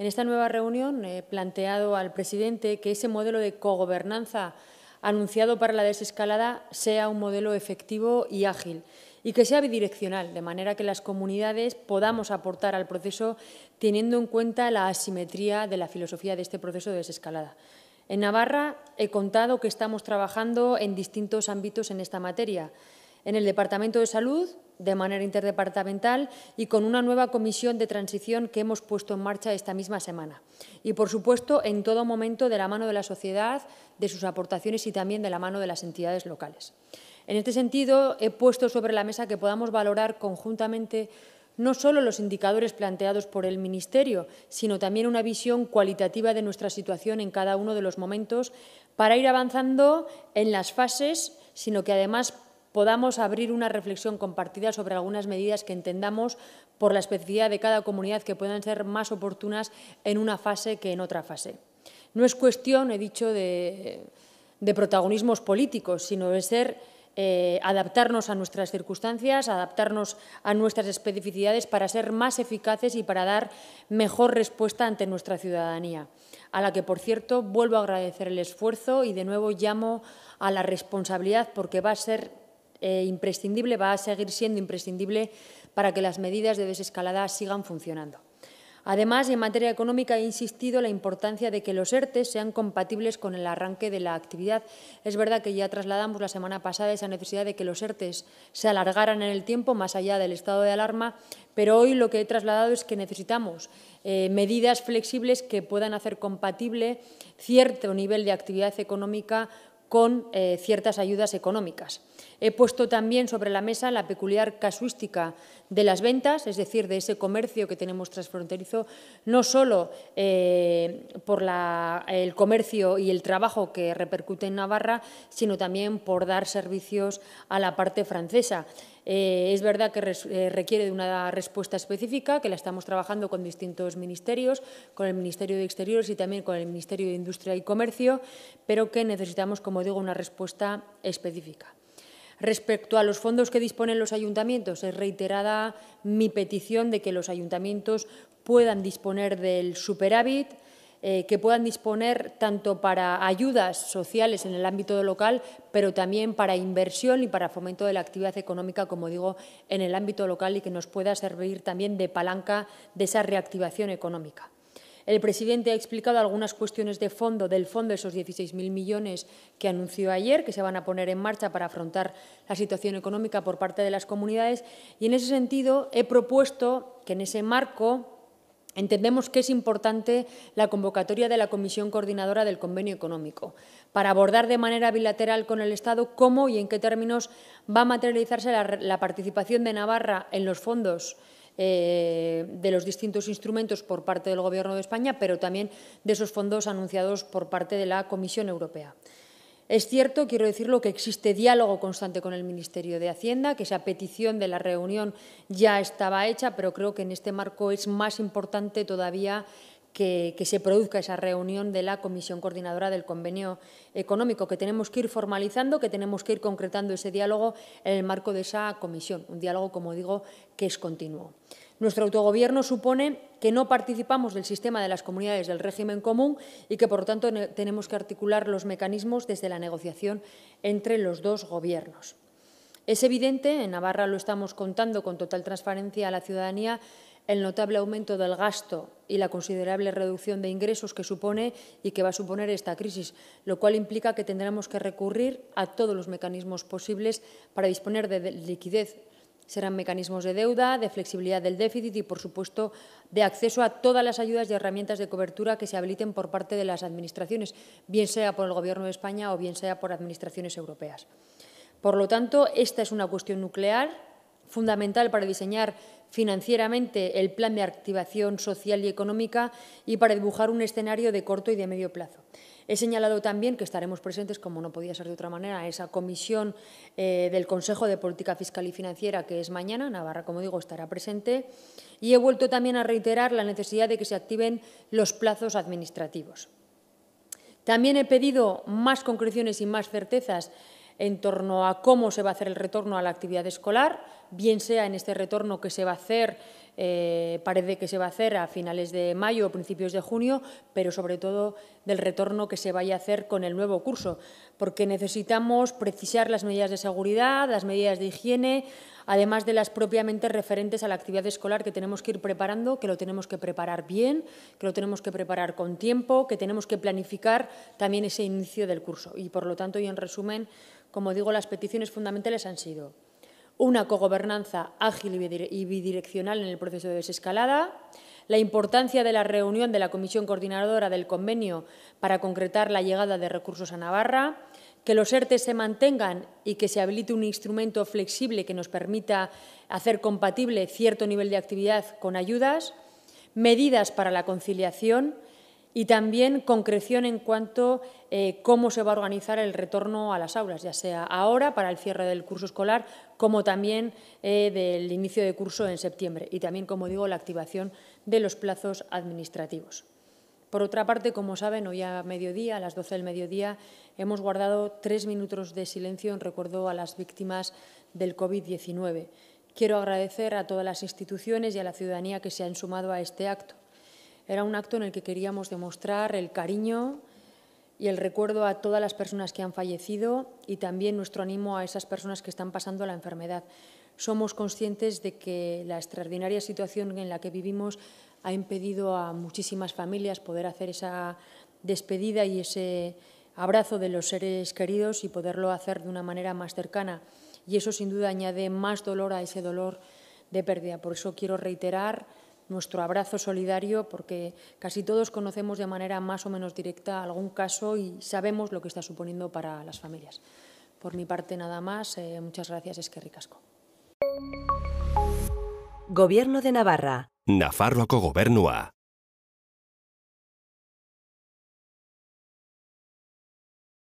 En esta nueva reunión he eh, planteado al presidente que ese modelo de cogobernanza anunciado para la desescalada sea un modelo efectivo y ágil y que sea bidireccional, de manera que las comunidades podamos aportar al proceso teniendo en cuenta la asimetría de la filosofía de este proceso de desescalada. En Navarra he contado que estamos trabajando en distintos ámbitos en esta materia. En el Departamento de Salud de manera interdepartamental y con una nueva comisión de transición que hemos puesto en marcha esta misma semana. Y, por supuesto, en todo momento de la mano de la sociedad, de sus aportaciones y también de la mano de las entidades locales. En este sentido, he puesto sobre la mesa que podamos valorar conjuntamente no solo los indicadores planteados por el Ministerio, sino también una visión cualitativa de nuestra situación en cada uno de los momentos para ir avanzando en las fases, sino que además podamos abrir una reflexión compartida sobre algunas medidas que entendamos por la especificidad de cada comunidad que puedan ser más oportunas en una fase que en otra fase. No es cuestión, he dicho, de, protagonismos políticos, sino de ser eh, adaptarnos a nuestras circunstancias, adaptarnos a nuestras especificidades para ser más eficaces y para dar mejor respuesta ante nuestra ciudadanía, a la que, por cierto, vuelvo a agradecer el esfuerzo y de nuevo llamo a la responsabilidad porque va a ser eh, imprescindible, va a seguir siendo imprescindible para que las medidas de desescalada sigan funcionando. Además, en materia económica he insistido en la importancia de que los ERTE e sean compatibles con el arranque de la actividad. Es verdad que ya trasladamos la semana pasada esa necesidad de que los ERTE e se alargaran en el tiempo, más allá del estado de alarma, pero hoy lo que he trasladado es que necesitamos eh, medidas flexibles que puedan hacer compatible cierto nivel de actividad económica con eh, ciertas ayudas económicas. He puesto también sobre la mesa la peculiar casuística de las ventas, es decir, de ese comercio que tenemos transfronterizo, no solo eh, por el comercio y el trabajo que repercute en Navarra, sino también por dar servicios a la parte francesa. Eh, es verdad que eh, requiere de una respuesta específica, que la estamos trabajando con distintos ministerios, con el Ministerio de Exteriores y también con el Ministerio de Industria y Comercio, pero que necesitamos, como digo, una respuesta específica. Respecto a los fondos que disponen los ayuntamientos, es reiterada mi petición de que los ayuntamientos puedan disponer del superávit, eh, que puedan disponer tanto para ayudas sociales en el ámbito local, pero también para inversión y para fomento de la actividad económica, como digo, en el ámbito local y que nos pueda servir también de palanca de esa reactivación económica. El presidente ha explicado algunas cuestiones de fondo, del fondo, esos 16.000 millones que anunció ayer, que se van a poner en marcha para afrontar la situación económica por parte de las comunidades. Y en ese sentido, he propuesto que en ese marco Entendemos que es importante la convocatoria de la Comisión Coordinadora del Convenio Económico para abordar de manera bilateral con el Estado cómo y en qué términos va a materializarse la, participación de Navarra en los fondos eh, de los distintos instrumentos por parte del Gobierno de España, pero también de esos fondos anunciados por parte de la Comisión Europea. Es cierto, quiero decirlo, que existe diálogo constante con el Ministerio de Hacienda, que esa petición de la reunión ya estaba hecha, pero creo que en este marco es más importante todavía que, se produzca esa reunión de la Comisión Coordinadora del Convenio Económico, que tenemos que ir formalizando, que tenemos que ir concretando ese diálogo en el marco de esa comisión, un diálogo, como digo, que es continuo. Nuestro autogobierno supone que no participamos del sistema de las comunidades del régimen común y que, por lo tanto, tenemos que articular los mecanismos desde la negociación entre los dos gobiernos. Es evidente, en Navarra lo estamos contando con total transparencia a la ciudadanía, el notable aumento del gasto y la considerable reducción de ingresos que supone y que va a suponer esta crisis, lo cual implica que tendremos que recurrir a todos los mecanismos posibles para disponer de liquidez Serán mecanismos de deuda, de flexibilidad del déficit y, por supuesto, de acceso a todas las ayudas y herramientas de cobertura que se habiliten por parte de las administraciones, bien sea por el Gobierno de España o bien sea por administraciones europeas. Por lo tanto, esta es una cuestión nuclear fundamental para diseñar financieramente el plan de activación social y económica y para dibujar un escenario de corto y de medio plazo. He señalado también que estaremos presentes, como no podía ser de otra manera, a esa comisión eh, del Consejo de Política Fiscal y Financiera que es mañana. Navarra, como digo, estará presente. Y he vuelto también a reiterar la necesidad de que se activen los plazos administrativos. También he pedido más concreciones y más certezas en torno a cómo se va a hacer el retorno a la actividad escolar, bien sea en este retorno que se va a hacer eh, parece que se va a hacer a finales de mayo o principios de junio, pero sobre todo del retorno que se vaya a hacer con el nuevo curso, porque necesitamos precisar las medidas de seguridad, las medidas de higiene, además de las propiamente referentes a la actividad escolar que tenemos que ir preparando, que lo tenemos que preparar bien, que lo tenemos que preparar con tiempo, que tenemos que planificar también ese inicio del curso. Y, por lo tanto, y en resumen, como digo, las peticiones fundamentales han sido una cogobernanza ágil y bidireccional en el proceso de desescalada, la importancia de la reunión de la Comisión Coordinadora del Convenio para concretar la llegada de recursos a Navarra, que los ERTE se mantengan y que se habilite un instrumento flexible que nos permita hacer compatible cierto nivel de actividad con ayudas, medidas para la conciliación, y también concreción en cuanto a eh, cómo se va a organizar el retorno a las aulas, ya sea ahora para el cierre del curso escolar, como también eh, del inicio de curso en septiembre y también, como digo, la activación de los plazos administrativos. Por otra parte, como saben, hoy a mediodía, a las 12 del mediodía, hemos guardado tres minutos de silencio en recuerdo a las víctimas del COVID-19. Quiero agradecer a todas las instituciones y a la ciudadanía que se han sumado a este acto. Era un acto en el que queríamos demostrar el cariño y el recuerdo a todas las personas que han fallecido y también nuestro ánimo a esas personas que están pasando la enfermedad. Somos conscientes de que la extraordinaria situación en la que vivimos ha impedido a muchísimas familias poder hacer esa despedida y ese abrazo de los seres queridos y poderlo hacer de una manera más cercana. Y eso sin duda añade más dolor a ese dolor de pérdida. Por eso quiero reiterar nuestro abrazo solidario porque casi todos conocemos de manera más o menos directa algún caso y sabemos lo que está suponiendo para las familias. Por mi parte nada más, eh, muchas gracias, es que ricasco. Gobierno de Navarra. Nafarroako gobernua.